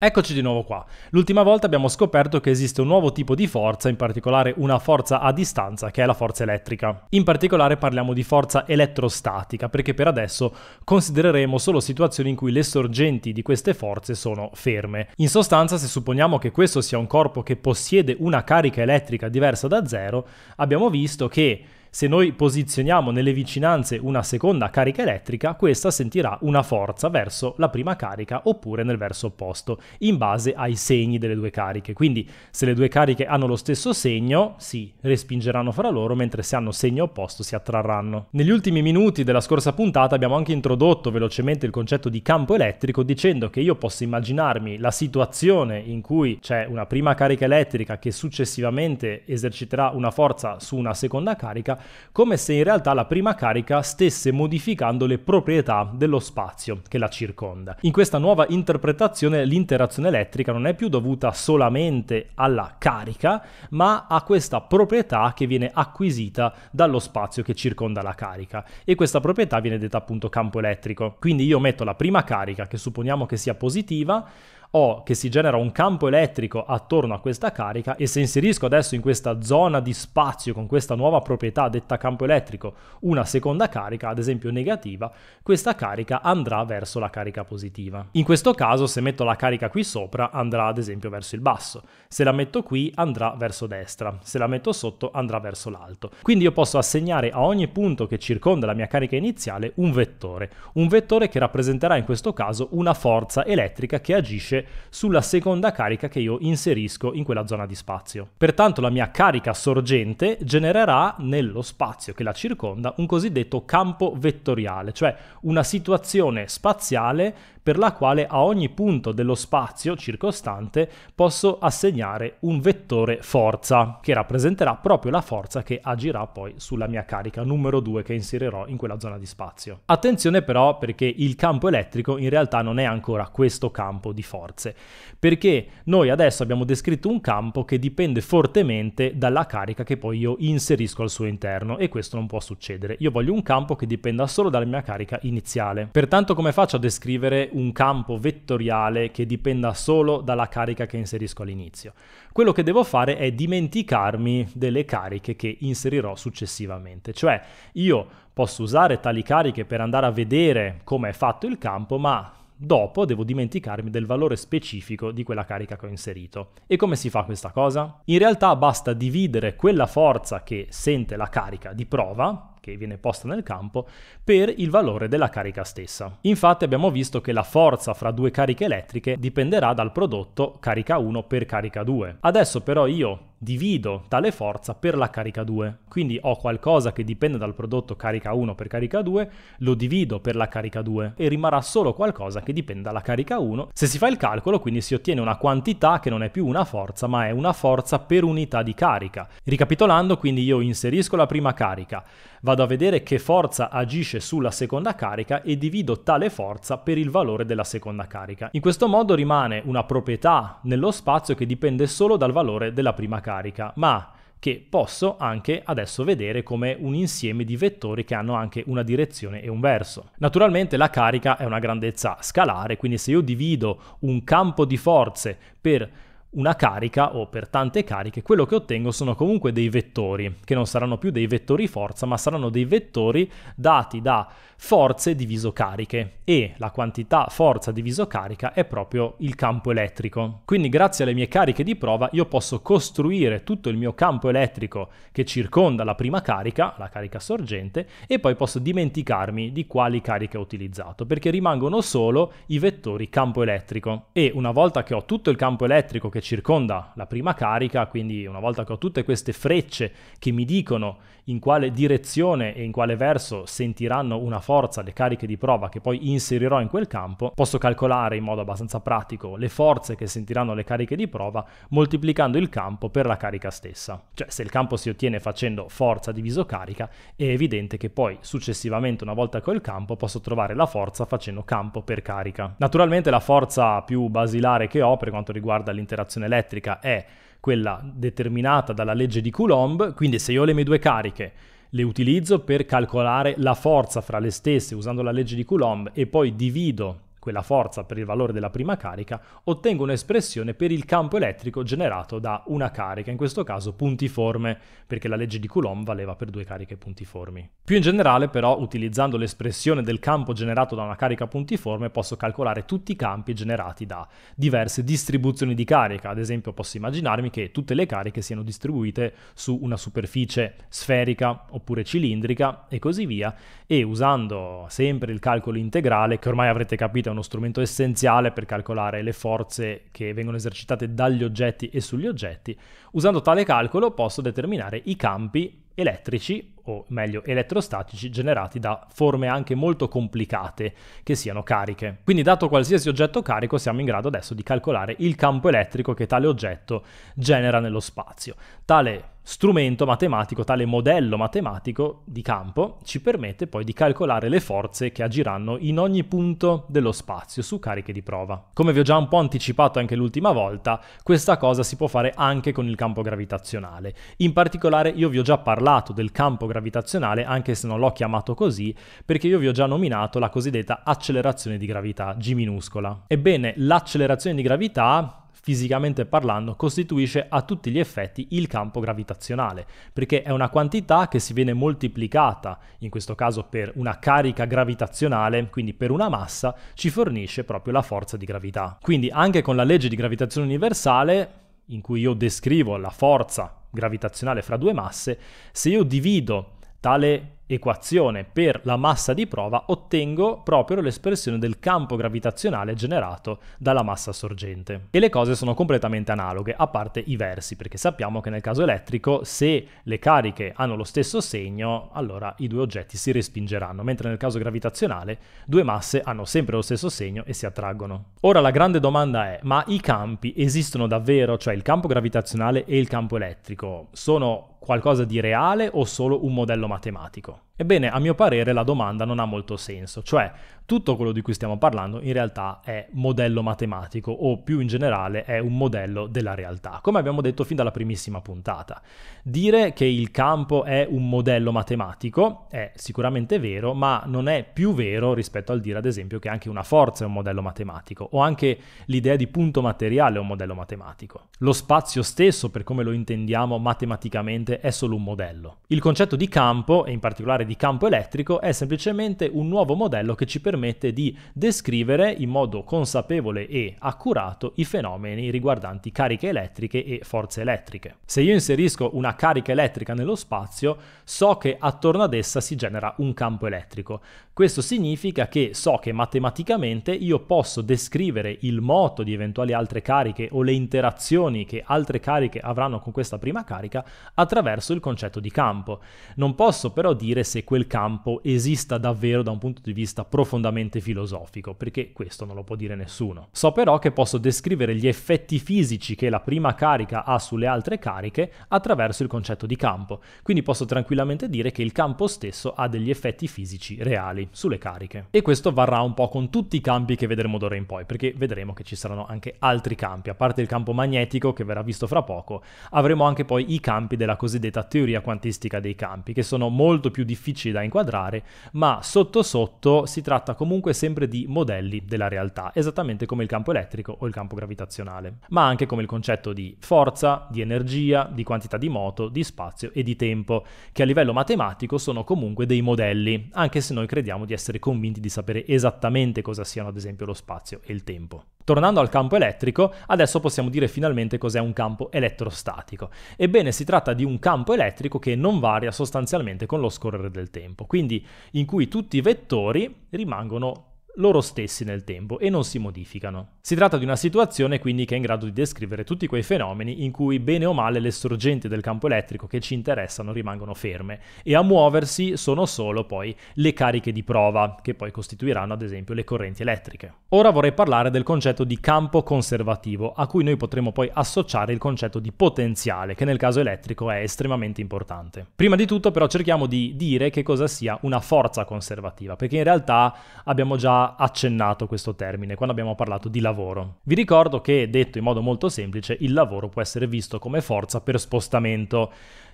Eccoci di nuovo qua. L'ultima volta abbiamo scoperto che esiste un nuovo tipo di forza, in particolare una forza a distanza, che è la forza elettrica. In particolare parliamo di forza elettrostatica, perché per adesso considereremo solo situazioni in cui le sorgenti di queste forze sono ferme. In sostanza, se supponiamo che questo sia un corpo che possiede una carica elettrica diversa da zero, abbiamo visto che se noi posizioniamo nelle vicinanze una seconda carica elettrica, questa sentirà una forza verso la prima carica oppure nel verso opposto, in base ai segni delle due cariche. Quindi se le due cariche hanno lo stesso segno, si respingeranno fra loro, mentre se hanno segno opposto si attrarranno. Negli ultimi minuti della scorsa puntata abbiamo anche introdotto velocemente il concetto di campo elettrico dicendo che io posso immaginarmi la situazione in cui c'è una prima carica elettrica che successivamente eserciterà una forza su una seconda carica come se in realtà la prima carica stesse modificando le proprietà dello spazio che la circonda. In questa nuova interpretazione l'interazione elettrica non è più dovuta solamente alla carica, ma a questa proprietà che viene acquisita dallo spazio che circonda la carica. E questa proprietà viene detta appunto campo elettrico. Quindi io metto la prima carica, che supponiamo che sia positiva, ho che si genera un campo elettrico attorno a questa carica e se inserisco adesso in questa zona di spazio con questa nuova proprietà detta campo elettrico una seconda carica, ad esempio negativa, questa carica andrà verso la carica positiva. In questo caso se metto la carica qui sopra andrà ad esempio verso il basso, se la metto qui andrà verso destra, se la metto sotto andrà verso l'alto. Quindi io posso assegnare a ogni punto che circonda la mia carica iniziale un vettore, un vettore che rappresenterà in questo caso una forza elettrica che agisce invece sulla seconda carica che io inserisco in quella zona di spazio. Pertanto la mia carica sorgente genererà nello spazio che la circonda un cosiddetto campo vettoriale, cioè una situazione spaziale per la quale a ogni punto dello spazio circostante posso assegnare un vettore forza, che rappresenterà proprio la forza che agirà poi sulla mia carica numero 2 che inserirò in quella zona di spazio. Attenzione però perché il campo elettrico in realtà non è ancora questo campo di forze, perché noi adesso abbiamo descritto un campo che dipende fortemente dalla carica che poi io inserisco al suo interno e questo non può succedere. Io voglio un campo che dipenda solo dalla mia carica iniziale. Pertanto come faccio a descrivere un campo vettoriale che dipenda solo dalla carica che inserisco all'inizio. Quello che devo fare è dimenticarmi delle cariche che inserirò successivamente, cioè io posso usare tali cariche per andare a vedere come è fatto il campo, ma dopo devo dimenticarmi del valore specifico di quella carica che ho inserito. E come si fa questa cosa? In realtà basta dividere quella forza che sente la carica di prova che viene posta nel campo per il valore della carica stessa. Infatti abbiamo visto che la forza fra due cariche elettriche dipenderà dal prodotto carica 1 per carica 2. Adesso però io divido tale forza per la carica 2. Quindi ho qualcosa che dipende dal prodotto carica 1 per carica 2, lo divido per la carica 2 e rimarrà solo qualcosa che dipende dalla carica 1. Se si fa il calcolo, quindi si ottiene una quantità che non è più una forza, ma è una forza per unità di carica. Ricapitolando, quindi io inserisco la prima carica, vado a vedere che forza agisce sulla seconda carica e divido tale forza per il valore della seconda carica. In questo modo rimane una proprietà nello spazio che dipende solo dal valore della prima carica carica, ma che posso anche adesso vedere come un insieme di vettori che hanno anche una direzione e un verso. Naturalmente la carica è una grandezza scalare, quindi se io divido un campo di forze per una carica o per tante cariche, quello che ottengo sono comunque dei vettori, che non saranno più dei vettori forza, ma saranno dei vettori dati da forze diviso cariche e la quantità forza diviso carica è proprio il campo elettrico. Quindi grazie alle mie cariche di prova io posso costruire tutto il mio campo elettrico che circonda la prima carica, la carica sorgente, e poi posso dimenticarmi di quali cariche ho utilizzato, perché rimangono solo i vettori campo elettrico. E una volta che ho tutto il campo elettrico che che circonda la prima carica, quindi una volta che ho tutte queste frecce che mi dicono in quale direzione e in quale verso sentiranno una forza le cariche di prova che poi inserirò in quel campo, posso calcolare in modo abbastanza pratico le forze che sentiranno le cariche di prova moltiplicando il campo per la carica stessa. Cioè se il campo si ottiene facendo forza diviso carica è evidente che poi successivamente una volta che ho il campo posso trovare la forza facendo campo per carica. Naturalmente la forza più basilare che ho per quanto riguarda l'interazione elettrica è quella determinata dalla legge di Coulomb, quindi se io ho le mie due cariche le utilizzo per calcolare la forza fra le stesse usando la legge di Coulomb e poi divido quella forza per il valore della prima carica, ottengo un'espressione per il campo elettrico generato da una carica, in questo caso puntiforme, perché la legge di Coulomb valeva per due cariche puntiformi. Più in generale, però, utilizzando l'espressione del campo generato da una carica puntiforme, posso calcolare tutti i campi generati da diverse distribuzioni di carica. Ad esempio, posso immaginarmi che tutte le cariche siano distribuite su una superficie sferica oppure cilindrica e così via, e usando sempre il calcolo integrale, che ormai avrete capito è uno strumento essenziale per calcolare le forze che vengono esercitate dagli oggetti e sugli oggetti. Usando tale calcolo posso determinare i campi elettrici, o meglio elettrostatici, generati da forme anche molto complicate che siano cariche. Quindi dato qualsiasi oggetto carico siamo in grado adesso di calcolare il campo elettrico che tale oggetto genera nello spazio. Tale strumento matematico, tale modello matematico di campo, ci permette poi di calcolare le forze che agiranno in ogni punto dello spazio su cariche di prova. Come vi ho già un po' anticipato anche l'ultima volta, questa cosa si può fare anche con il campo gravitazionale. In particolare io vi ho già parlato del campo gravitazionale, anche se non l'ho chiamato così, perché io vi ho già nominato la cosiddetta accelerazione di gravità, G minuscola. Ebbene, l'accelerazione di gravità fisicamente parlando, costituisce a tutti gli effetti il campo gravitazionale, perché è una quantità che si viene moltiplicata, in questo caso per una carica gravitazionale, quindi per una massa, ci fornisce proprio la forza di gravità. Quindi anche con la legge di gravitazione universale, in cui io descrivo la forza gravitazionale fra due masse, se io divido tale equazione per la massa di prova ottengo proprio l'espressione del campo gravitazionale generato dalla massa sorgente. E le cose sono completamente analoghe, a parte i versi, perché sappiamo che nel caso elettrico se le cariche hanno lo stesso segno, allora i due oggetti si respingeranno, mentre nel caso gravitazionale due masse hanno sempre lo stesso segno e si attraggono. Ora la grande domanda è, ma i campi esistono davvero? Cioè il campo gravitazionale e il campo elettrico sono qualcosa di reale o solo un modello matematico? Ebbene, a mio parere la domanda non ha molto senso, cioè tutto quello di cui stiamo parlando in realtà è modello matematico o più in generale è un modello della realtà, come abbiamo detto fin dalla primissima puntata. Dire che il campo è un modello matematico è sicuramente vero, ma non è più vero rispetto al dire ad esempio che anche una forza è un modello matematico o anche l'idea di punto materiale è un modello matematico. Lo spazio stesso, per come lo intendiamo matematicamente, è solo un modello. Il concetto di campo e in particolare di campo elettrico è semplicemente un nuovo modello che ci permette di descrivere in modo consapevole e accurato i fenomeni riguardanti cariche elettriche e forze elettriche. Se io inserisco una carica elettrica nello spazio, so che attorno ad essa si genera un campo elettrico. Questo significa che so che matematicamente io posso descrivere il moto di eventuali altre cariche o le interazioni che altre cariche avranno con questa prima carica attraverso il concetto di campo. Non posso però dire se se quel campo esista davvero da un punto di vista profondamente filosofico, perché questo non lo può dire nessuno. So però che posso descrivere gli effetti fisici che la prima carica ha sulle altre cariche attraverso il concetto di campo, quindi posso tranquillamente dire che il campo stesso ha degli effetti fisici reali sulle cariche. E questo varrà un po' con tutti i campi che vedremo d'ora in poi, perché vedremo che ci saranno anche altri campi, a parte il campo magnetico che verrà visto fra poco, avremo anche poi i campi della cosiddetta teoria quantistica dei campi, che sono molto più difficili difficili da inquadrare, ma sotto sotto si tratta comunque sempre di modelli della realtà, esattamente come il campo elettrico o il campo gravitazionale, ma anche come il concetto di forza, di energia, di quantità di moto, di spazio e di tempo, che a livello matematico sono comunque dei modelli, anche se noi crediamo di essere convinti di sapere esattamente cosa siano ad esempio lo spazio e il tempo. Tornando al campo elettrico, adesso possiamo dire finalmente cos'è un campo elettrostatico. Ebbene, si tratta di un campo elettrico che non varia sostanzialmente con lo scorrere del tempo, quindi in cui tutti i vettori rimangono loro stessi nel tempo e non si modificano. Si tratta di una situazione quindi che è in grado di descrivere tutti quei fenomeni in cui bene o male le sorgenti del campo elettrico che ci interessano rimangono ferme e a muoversi sono solo poi le cariche di prova che poi costituiranno ad esempio le correnti elettriche. Ora vorrei parlare del concetto di campo conservativo a cui noi potremo poi associare il concetto di potenziale che nel caso elettrico è estremamente importante. Prima di tutto però cerchiamo di dire che cosa sia una forza conservativa perché in realtà abbiamo già accennato questo termine quando abbiamo parlato di lavoro. Vi ricordo che, detto in modo molto semplice, il lavoro può essere visto come forza per spostamento.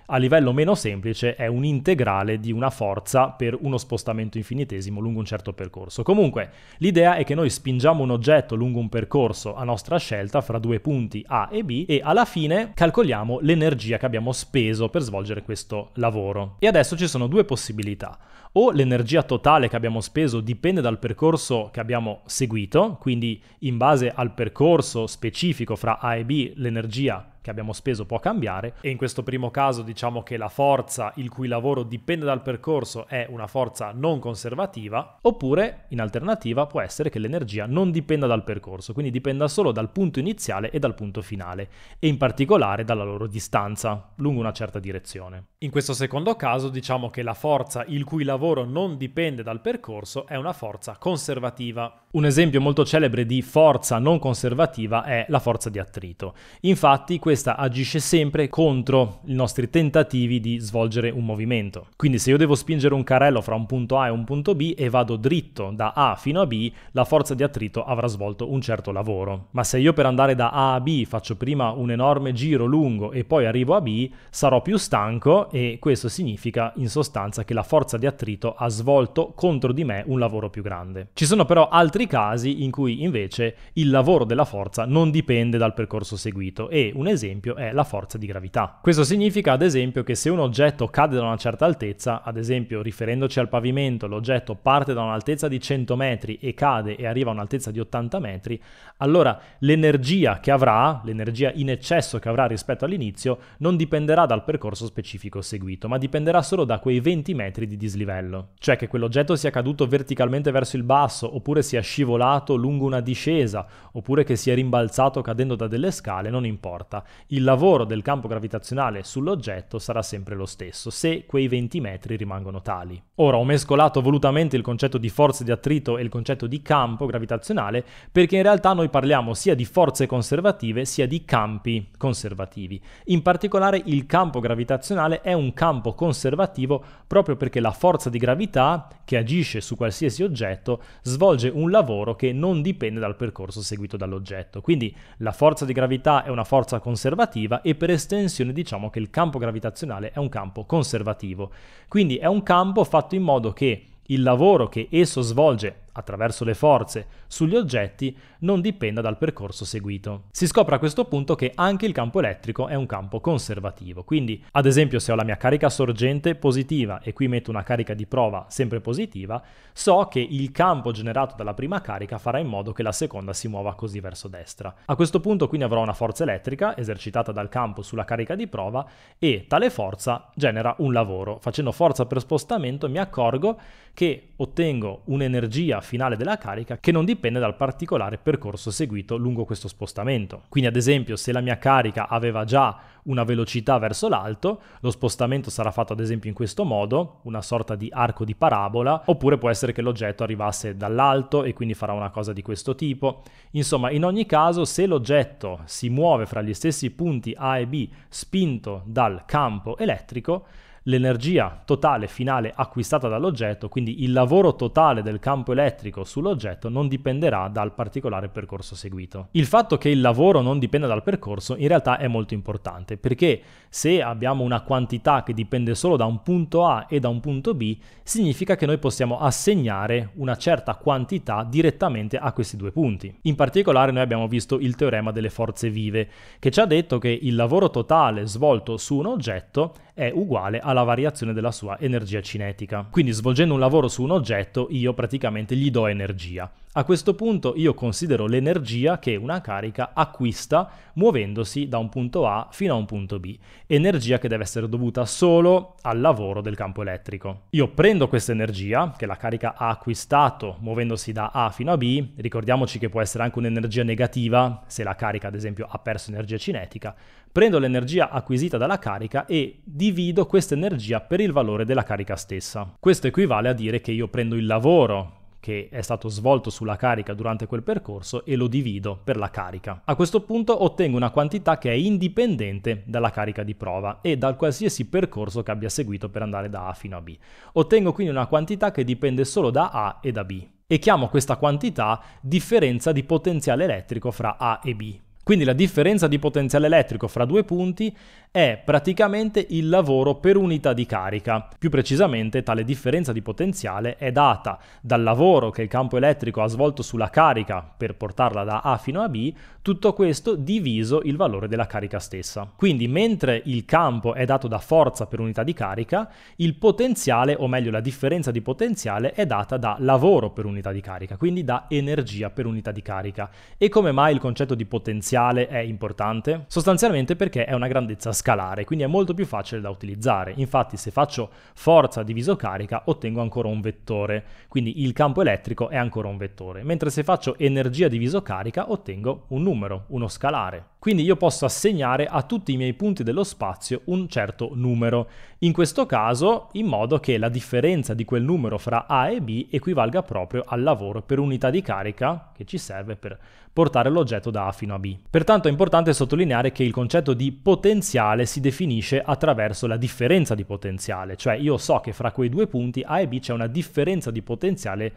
A livello meno semplice è un integrale di una forza per uno spostamento infinitesimo lungo un certo percorso. Comunque, l'idea è che noi spingiamo un oggetto lungo un percorso a nostra scelta fra due punti A e B e alla fine calcoliamo l'energia che abbiamo speso per svolgere questo lavoro. E adesso ci sono due possibilità o l'energia totale che abbiamo speso dipende dal percorso che abbiamo seguito, quindi in base al percorso specifico fra A e B l'energia che abbiamo speso può cambiare e in questo primo caso diciamo che la forza il cui lavoro dipende dal percorso è una forza non conservativa oppure in alternativa può essere che l'energia non dipenda dal percorso quindi dipenda solo dal punto iniziale e dal punto finale e in particolare dalla loro distanza lungo una certa direzione in questo secondo caso diciamo che la forza il cui lavoro lavoro non dipende dal percorso è una forza conservativa. Un esempio molto celebre di forza non conservativa è la forza di attrito. Infatti questa agisce sempre contro i nostri tentativi di svolgere un movimento. Quindi se io devo spingere un carrello fra un punto A e un punto B e vado dritto da A fino a B, la forza di attrito avrà svolto un certo lavoro. Ma se io per andare da A a B faccio prima un enorme giro lungo e poi arrivo a B, sarò più stanco e questo significa in sostanza che la forza di attrito ha svolto contro di me un lavoro più grande. Ci sono però altri di casi in cui invece il lavoro della forza non dipende dal percorso seguito e un esempio è la forza di gravità. Questo significa ad esempio che se un oggetto cade da una certa altezza, ad esempio riferendoci al pavimento, l'oggetto parte da un'altezza di 100 metri e cade e arriva a un'altezza di 80 metri, allora l'energia che avrà, l'energia in eccesso che avrà rispetto all'inizio, non dipenderà dal percorso specifico seguito, ma dipenderà solo da quei 20 metri di dislivello. Cioè che quell'oggetto sia caduto verticalmente verso il basso oppure sia scelto scivolato lungo una discesa oppure che si è rimbalzato cadendo da delle scale, non importa. Il lavoro del campo gravitazionale sull'oggetto sarà sempre lo stesso, se quei 20 metri rimangono tali. Ora ho mescolato volutamente il concetto di forze di attrito e il concetto di campo gravitazionale perché in realtà noi parliamo sia di forze conservative sia di campi conservativi. In particolare il campo gravitazionale è un campo conservativo proprio perché la forza di gravità che agisce su qualsiasi oggetto svolge un lavoro lavoro che non dipende dal percorso seguito dall'oggetto. Quindi la forza di gravità è una forza conservativa e per estensione diciamo che il campo gravitazionale è un campo conservativo. Quindi è un campo fatto in modo che il lavoro che esso svolge attraverso le forze, sugli oggetti non dipenda dal percorso seguito. Si scopre a questo punto che anche il campo elettrico è un campo conservativo, quindi ad esempio se ho la mia carica sorgente positiva e qui metto una carica di prova sempre positiva, so che il campo generato dalla prima carica farà in modo che la seconda si muova così verso destra. A questo punto quindi avrò una forza elettrica esercitata dal campo sulla carica di prova e tale forza genera un lavoro. Facendo forza per spostamento mi accorgo che ottengo un'energia finale della carica che non dipende dal particolare percorso seguito lungo questo spostamento. Quindi ad esempio se la mia carica aveva già una velocità verso l'alto, lo spostamento sarà fatto ad esempio in questo modo, una sorta di arco di parabola, oppure può essere che l'oggetto arrivasse dall'alto e quindi farà una cosa di questo tipo. Insomma, in ogni caso, se l'oggetto si muove fra gli stessi punti A e B spinto dal campo elettrico, l'energia totale finale acquistata dall'oggetto, quindi il lavoro totale del campo elettrico sull'oggetto non dipenderà dal particolare percorso seguito. Il fatto che il lavoro non dipenda dal percorso in realtà è molto importante perché se abbiamo una quantità che dipende solo da un punto A e da un punto B, significa che noi possiamo assegnare una certa quantità direttamente a questi due punti. In particolare noi abbiamo visto il teorema delle forze vive che ci ha detto che il lavoro totale svolto su un oggetto è uguale alla variazione della sua energia cinetica. Quindi svolgendo un lavoro su un oggetto io praticamente gli do energia. A questo punto io considero l'energia che una carica acquista muovendosi da un punto A fino a un punto B, energia che deve essere dovuta solo al lavoro del campo elettrico. Io prendo questa energia che la carica ha acquistato muovendosi da A fino a B, ricordiamoci che può essere anche un'energia negativa se la carica ad esempio ha perso energia cinetica, prendo l'energia acquisita dalla carica e divido questa energia per il valore della carica stessa. Questo equivale a dire che io prendo il lavoro che è stato svolto sulla carica durante quel percorso e lo divido per la carica. A questo punto ottengo una quantità che è indipendente dalla carica di prova e dal qualsiasi percorso che abbia seguito per andare da A fino a B. Ottengo quindi una quantità che dipende solo da A e da B e chiamo questa quantità differenza di potenziale elettrico fra A e B, quindi la differenza di potenziale elettrico fra due punti è praticamente il lavoro per unità di carica. Più precisamente tale differenza di potenziale è data dal lavoro che il campo elettrico ha svolto sulla carica per portarla da A fino a B, tutto questo diviso il valore della carica stessa. Quindi mentre il campo è dato da forza per unità di carica, il potenziale, o meglio la differenza di potenziale, è data da lavoro per unità di carica, quindi da energia per unità di carica. E come mai il concetto di potenziale iniziale è importante? Sostanzialmente perché è una grandezza scalare, quindi è molto più facile da utilizzare. Infatti se faccio forza diviso carica ottengo ancora un vettore, quindi il campo elettrico è ancora un vettore, mentre se faccio energia diviso carica ottengo un numero, uno scalare. Quindi io posso assegnare a tutti i miei punti dello spazio un certo numero. In questo caso, in modo che la differenza di quel numero fra A e B equivalga proprio al lavoro per unità di carica che ci serve per portare l'oggetto da A fino a B. Pertanto è importante sottolineare che il concetto di potenziale si definisce attraverso la differenza di potenziale, cioè io so che fra quei due punti A e B c'è una differenza di potenziale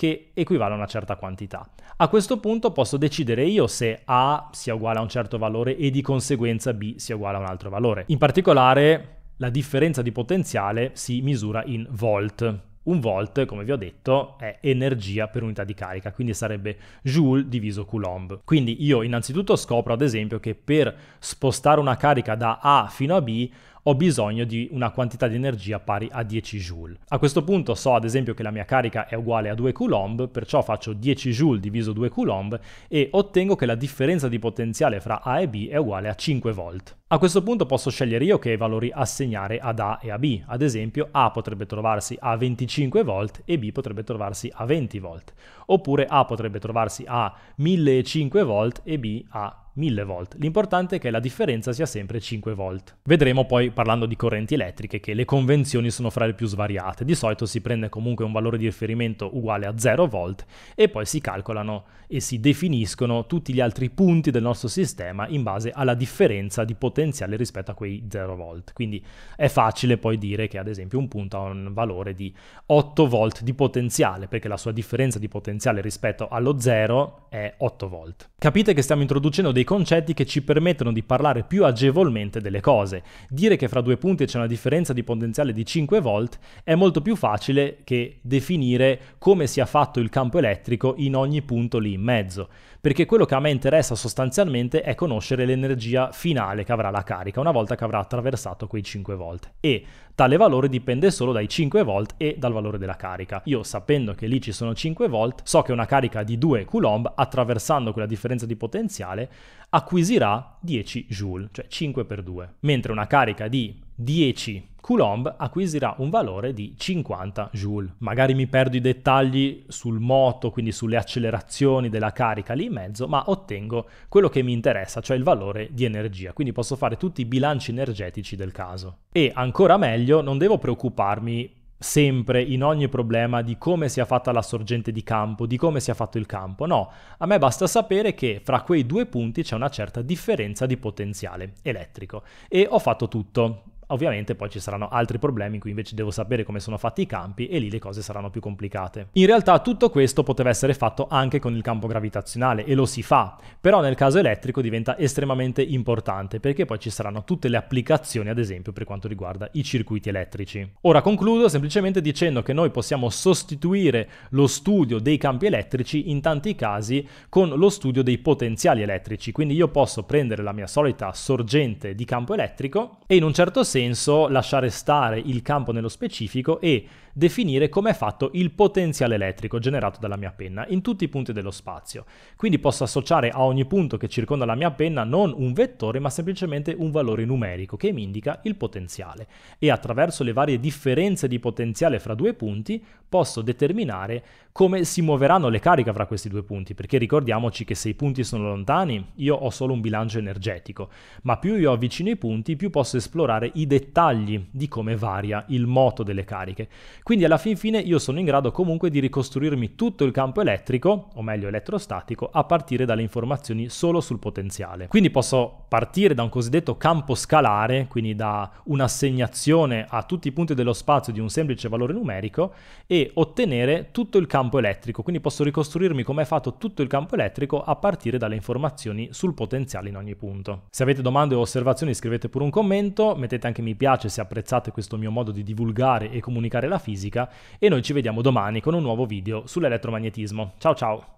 che equivale a una certa quantità. A questo punto posso decidere io se A sia uguale a un certo valore e di conseguenza B sia uguale a un altro valore. In particolare la differenza di potenziale si misura in volt. Un volt, come vi ho detto, è energia per unità di carica, quindi sarebbe joule diviso coulomb. Quindi io innanzitutto scopro ad esempio che per spostare una carica da A fino a B ho bisogno di una quantità di energia pari a 10 joule. A questo punto so ad esempio che la mia carica è uguale a 2 coulomb, perciò faccio 10 joule diviso 2 coulomb e ottengo che la differenza di potenziale fra A e B è uguale a 5 volt. A questo punto posso scegliere io che valori assegnare ad A e a B, ad esempio A potrebbe trovarsi a 25 volt e B potrebbe trovarsi a 20 volt, oppure A potrebbe trovarsi a 1005 volt e B a 1000 volt, l'importante è che la differenza sia sempre 5 volt. Vedremo poi parlando di correnti elettriche che le convenzioni sono fra le più svariate, di solito si prende comunque un valore di riferimento uguale a 0 volt e poi si calcolano e si definiscono tutti gli altri punti del nostro sistema in base alla differenza di potenziale rispetto a quei 0 volt. Quindi è facile poi dire che ad esempio un punto ha un valore di 8 volt di potenziale perché la sua differenza di potenziale rispetto allo 0 è 8 volt. Capite che stiamo introducendo dei dei concetti che ci permettono di parlare più agevolmente delle cose. Dire che fra due punti c'è una differenza di potenziale di 5 volt è molto più facile che definire come sia fatto il campo elettrico in ogni punto lì in mezzo, perché quello che a me interessa sostanzialmente è conoscere l'energia finale che avrà la carica una volta che avrà attraversato quei 5 volt e tale valore dipende solo dai 5 volt e dal valore della carica. Io sapendo che lì ci sono 5 volt so che una carica di 2 coulomb attraversando quella differenza di potenziale acquisirà 10 joule, cioè 5 per 2, mentre una carica di 10 Coulomb acquisirà un valore di 50 joule. Magari mi perdo i dettagli sul moto, quindi sulle accelerazioni della carica lì in mezzo, ma ottengo quello che mi interessa, cioè il valore di energia. Quindi posso fare tutti i bilanci energetici del caso. E ancora meglio, non devo preoccuparmi sempre in ogni problema di come sia fatta la sorgente di campo, di come sia fatto il campo. No, a me basta sapere che fra quei due punti c'è una certa differenza di potenziale elettrico e ho fatto tutto. Ovviamente poi ci saranno altri problemi in cui invece devo sapere come sono fatti i campi e lì le cose saranno più complicate. In realtà tutto questo poteva essere fatto anche con il campo gravitazionale e lo si fa, però nel caso elettrico diventa estremamente importante perché poi ci saranno tutte le applicazioni ad esempio per quanto riguarda i circuiti elettrici. Ora concludo semplicemente dicendo che noi possiamo sostituire lo studio dei campi elettrici in tanti casi con lo studio dei potenziali elettrici, quindi io posso prendere la mia solita sorgente di campo elettrico e in un certo senso senso lasciare stare il campo nello specifico e definire come è fatto il potenziale elettrico generato dalla mia penna in tutti i punti dello spazio. Quindi posso associare a ogni punto che circonda la mia penna non un vettore ma semplicemente un valore numerico che mi indica il potenziale e attraverso le varie differenze di potenziale fra due punti posso determinare come si muoveranno le cariche fra questi due punti perché ricordiamoci che se i punti sono lontani io ho solo un bilancio energetico ma più io avvicino i punti più posso esplorare i dettagli di come varia il moto delle cariche quindi alla fin fine io sono in grado comunque di ricostruirmi tutto il campo elettrico, o meglio elettrostatico, a partire dalle informazioni solo sul potenziale. Quindi posso partire da un cosiddetto campo scalare, quindi da un'assegnazione a tutti i punti dello spazio di un semplice valore numerico e ottenere tutto il campo elettrico. Quindi posso ricostruirmi come è fatto tutto il campo elettrico a partire dalle informazioni sul potenziale in ogni punto. Se avete domande o osservazioni scrivete pure un commento, mettete anche mi piace se apprezzate questo mio modo di divulgare e comunicare la fisica fisica e noi ci vediamo domani con un nuovo video sull'elettromagnetismo. Ciao ciao!